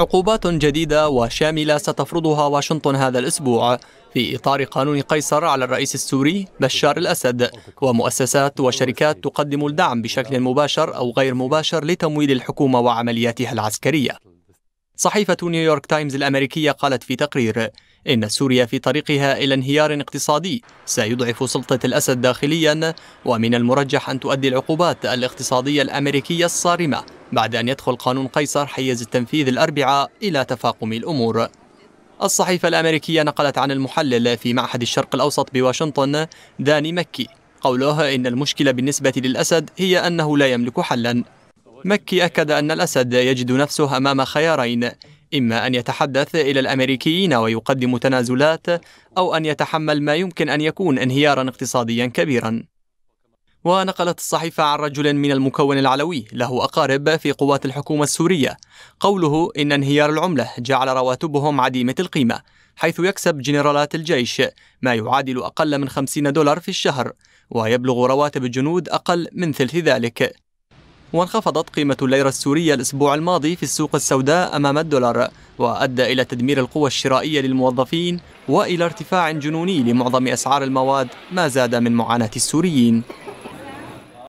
عقوبات جديدة وشاملة ستفرضها واشنطن هذا الأسبوع في إطار قانون قيصر على الرئيس السوري بشار الأسد ومؤسسات وشركات تقدم الدعم بشكل مباشر أو غير مباشر لتمويل الحكومة وعملياتها العسكرية صحيفة نيويورك تايمز الأمريكية قالت في تقرير إن سوريا في طريقها إلى انهيار اقتصادي سيضعف سلطة الأسد داخليا ومن المرجح أن تؤدي العقوبات الاقتصادية الأمريكية الصارمة بعد أن يدخل قانون قيصر حيز التنفيذ الأربعاء إلى تفاقم الأمور الصحيفة الأمريكية نقلت عن المحلل في معهد الشرق الأوسط بواشنطن داني مكي قوله إن المشكلة بالنسبة للأسد هي أنه لا يملك حلا مكي أكد أن الأسد يجد نفسه أمام خيارين إما أن يتحدث إلى الأمريكيين ويقدم تنازلات أو أن يتحمل ما يمكن أن يكون انهيارا اقتصاديا كبيرا ونقلت الصحيفة عن رجل من المكون العلوي له أقارب في قوات الحكومة السورية قوله إن انهيار العملة جعل رواتبهم عديمة القيمة حيث يكسب جنرالات الجيش ما يعادل أقل من 50 دولار في الشهر ويبلغ رواتب الجنود أقل من ثلث ذلك وانخفضت قيمة الليرة السورية الأسبوع الماضي في السوق السوداء أمام الدولار وأدى إلى تدمير القوى الشرائية للموظفين وإلى ارتفاع جنوني لمعظم أسعار المواد ما زاد من معاناة السوريين